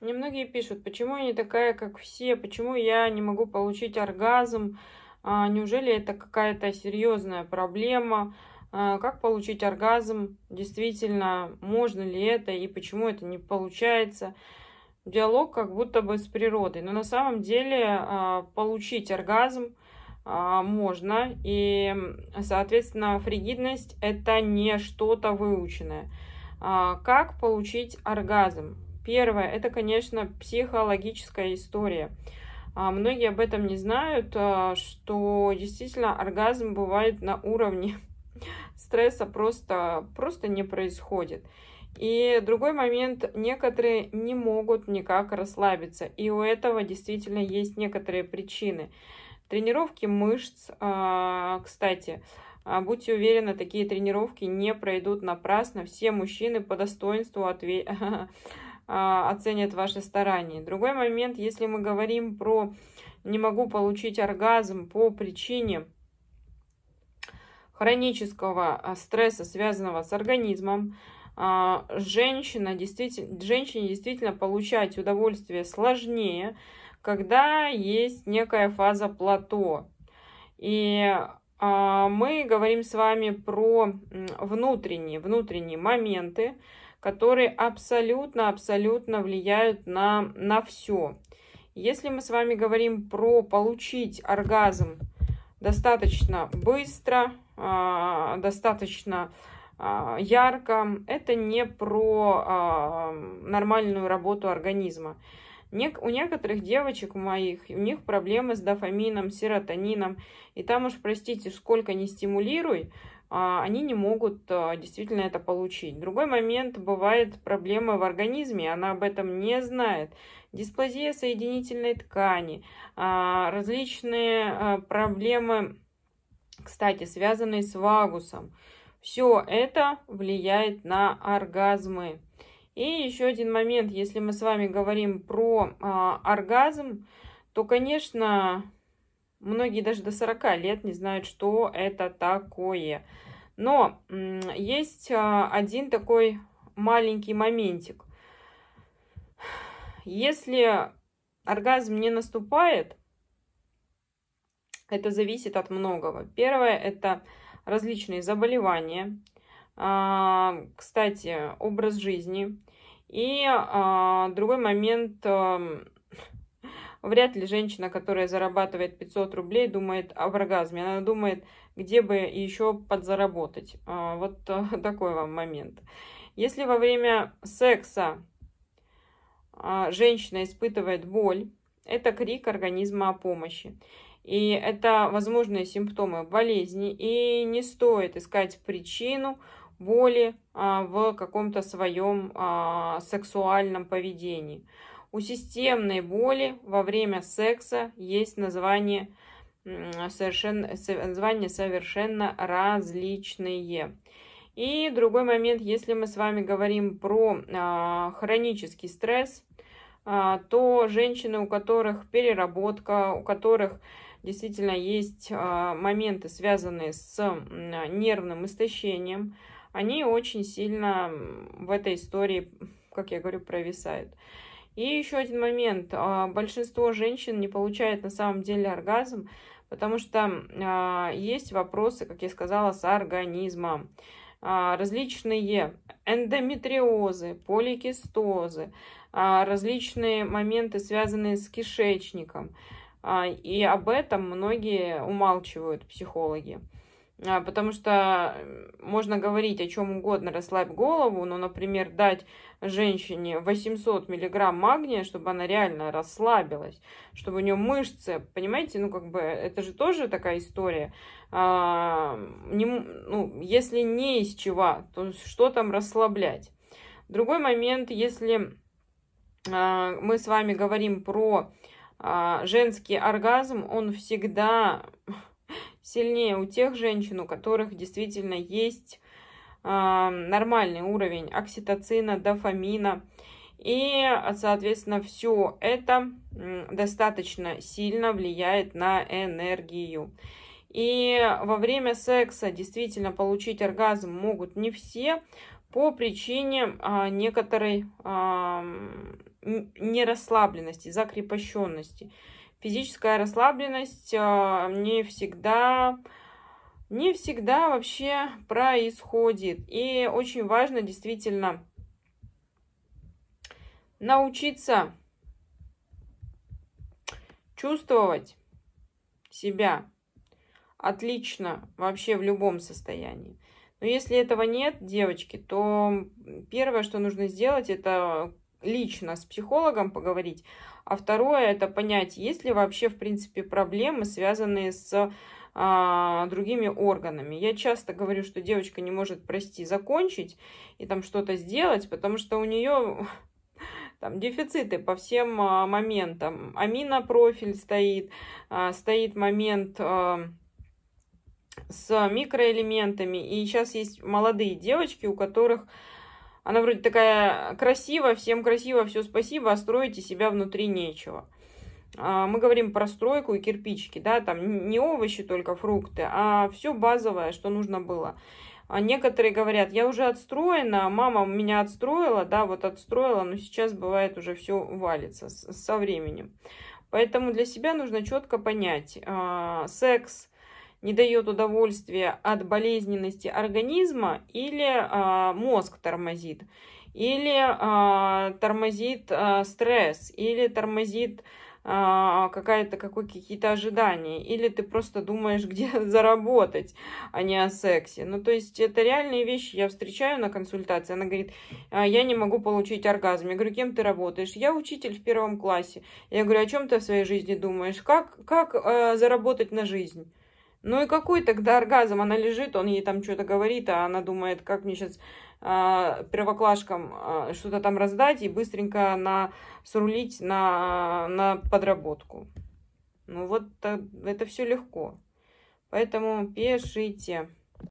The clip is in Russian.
Немногие пишут, почему я не такая, как все, почему я не могу получить оргазм, а, неужели это какая-то серьезная проблема, а, как получить оргазм, действительно, можно ли это и почему это не получается. Диалог как будто бы с природой, но на самом деле а, получить оргазм можно, и, соответственно, фригидность – это не что-то выученное. Как получить оргазм? Первое, это, конечно, психологическая история. А, многие об этом не знают, а, что действительно оргазм бывает на уровне стресса просто, просто не происходит. И другой момент, некоторые не могут никак расслабиться. И у этого действительно есть некоторые причины. Тренировки мышц, а, кстати, будьте уверены, такие тренировки не пройдут напрасно. Все мужчины по достоинству ответят. А, оценят ваши старания. Другой момент, если мы говорим про «не могу получить оргазм по причине хронического а, стресса, связанного с организмом», а, женщина действительно, женщине действительно получать удовольствие сложнее, когда есть некая фаза плато. И мы говорим с вами про внутренние, внутренние моменты, которые абсолютно-абсолютно влияют на, на все. Если мы с вами говорим про получить оргазм достаточно быстро, а, достаточно а, ярко, это не про а, нормальную работу организма. У некоторых девочек моих, у них проблемы с дофамином, серотонином. И там уж, простите, сколько не стимулируй, а, они не могут а, действительно это получить. Другой момент бывает проблемы в организме, она об этом не знает. Дисплазия соединительной ткани, а, различные проблемы, кстати, связанные с вагусом. Все это влияет на оргазмы. И еще один момент, если мы с вами говорим про оргазм, то, конечно, Многие даже до 40 лет не знают, что это такое. Но есть а, один такой маленький моментик. Если оргазм не наступает, это зависит от многого. Первое – это различные заболевания, а, кстати, образ жизни. И а, другой момент Вряд ли женщина, которая зарабатывает 500 рублей, думает о оргазме. Она думает, где бы еще подзаработать. А, вот э, такой вам момент. Если во время секса а, женщина испытывает боль, это крик организма о помощи. И это возможные симптомы болезни. И не стоит искать причину боли а, в каком-то своем сексуальном поведении. У системной боли во время секса есть название совершенно, названия совершенно различные. И другой момент, если мы с вами говорим про а, хронический стресс, а, то женщины, у которых переработка, у которых действительно есть а, моменты, связанные с нервным истощением, они очень сильно в этой истории, как я говорю, провисают. И еще один момент. А, большинство женщин не получает на самом деле оргазм, потому что а, есть вопросы, как я сказала, с организмом. А, различные эндометриозы, поликистозы, различные моменты, связанные с кишечником. И об этом многие умалчивают психологи. А, потому что можно говорить о чем угодно, расслабь голову, но, например, дать женщине 800 миллиграмм магния, чтобы она реально расслабилась, чтобы у нее мышцы, понимаете, ну как бы это же тоже такая история. А, не, ну, если не из чего, то что там расслаблять? Другой момент, если а, мы с вами говорим про а, женский оргазм, он всегда сильнее у тех женщин, у которых действительно есть э, нормальный уровень окситоцина, дофамина. И, соответственно, все это достаточно сильно влияет на энергию. И во время секса действительно получить оргазм могут не все по причине а, некоторой а, нерасслабленности, закрепощенности физическая расслабленность а, не всегда не всегда вообще происходит. И очень важно действительно научиться чувствовать себя отлично вообще в любом состоянии. Но если этого нет, девочки, то первое, что нужно сделать, это лично с психологом поговорить а второе – это понять, есть ли вообще, в принципе, проблемы, связанные с а, другими органами. Я часто говорю, что девочка не может, прости, закончить и там что-то сделать, потому что у нее там дефициты по всем а, моментам. Аминопрофиль стоит, а, стоит момент а, с микроэлементами. И сейчас есть молодые девочки, у которых она вроде такая красивая, всем красиво, все спасибо, а строите себя внутри нечего. А, мы говорим про стройку и кирпичики, да, там не овощи только, фрукты, а все базовое, что нужно было. А некоторые говорят, я уже отстроена, мама меня отстроила, да, вот отстроила, но сейчас бывает уже все валится со временем. Поэтому для себя нужно четко понять, а, секс, не дает удовольствия от болезненности организма или а, мозг тормозит, или а, тормозит а, стресс, или тормозит а, какая-то какие-то ожидания, или ты просто думаешь, где заработать, а не о сексе. Ну, то есть это реальные вещи. Я встречаю на консультации, она говорит, «А, я не могу получить оргазм. Я говорю, кем ты работаешь? Я учитель в первом классе. Я говорю, о чем ты в своей жизни думаешь? Как, как э, заработать на жизнь? Ну и какой тогда оргазм? Она лежит, он ей там что-то говорит, а она думает, как мне сейчас э, а, первоклашкам э, что-то там раздать и быстренько на, срулить на, на подработку. Ну вот это все легко. Поэтому пишите.